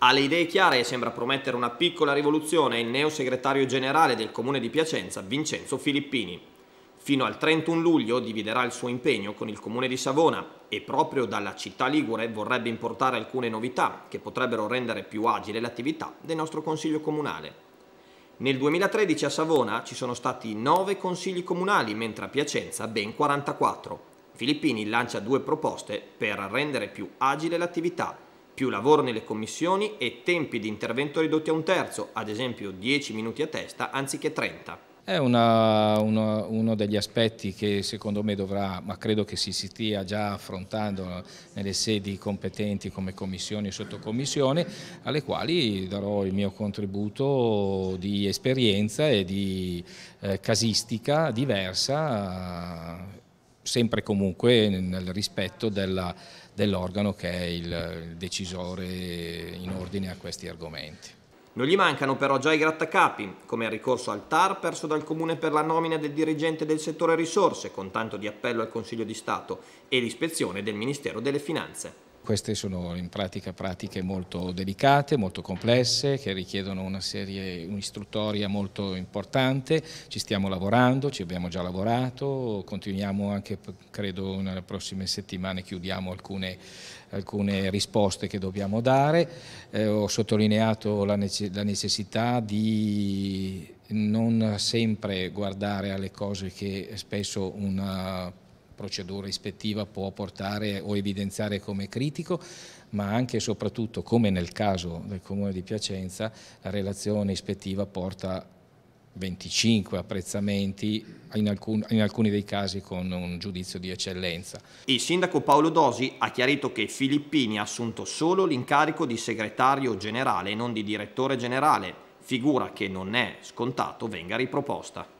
Ha le idee chiare e sembra promettere una piccola rivoluzione il neo segretario generale del comune di Piacenza Vincenzo Filippini. Fino al 31 luglio dividerà il suo impegno con il comune di Savona e proprio dalla città ligure vorrebbe importare alcune novità che potrebbero rendere più agile l'attività del nostro consiglio comunale. Nel 2013 a Savona ci sono stati 9 consigli comunali, mentre a Piacenza ben 44. Filippini lancia due proposte per rendere più agile l'attività più lavoro nelle commissioni e tempi di intervento ridotti a un terzo, ad esempio 10 minuti a testa anziché 30. È una, uno, uno, degli aspetti che secondo me dovrà, ma credo che si stia già affrontando nelle sedi competenti come commissioni e sottocommissioni, alle quali darò il mio contributo di esperienza e di eh, casistica diversa. Eh, sempre comunque nel rispetto dell'organo che è il decisore in ordine a questi argomenti. Non gli mancano però già i grattacapi, come il ricorso al TAR perso dal Comune per la nomina del dirigente del settore risorse, con tanto di appello al Consiglio di Stato, e l'ispezione del Ministero delle Finanze. Queste sono in pratica pratiche molto delicate, molto complesse, che richiedono una serie, un'istruttoria molto importante, ci stiamo lavorando, ci abbiamo già lavorato, continuiamo anche, credo, nelle prossime settimane chiudiamo alcune, alcune risposte che dobbiamo dare. Eh, ho sottolineato la, nece la necessità di non sempre guardare alle cose che spesso una procedura ispettiva può portare o evidenziare come critico, ma anche e soprattutto, come nel caso del Comune di Piacenza, la relazione ispettiva porta 25 apprezzamenti, in, alcun, in, alcuni dei casi con un giudizio di eccellenza. Il sindaco Paolo Dosi ha chiarito che Filippini ha assunto solo l'incarico di segretario generale e non di direttore generale, figura che non è scontato venga riproposta.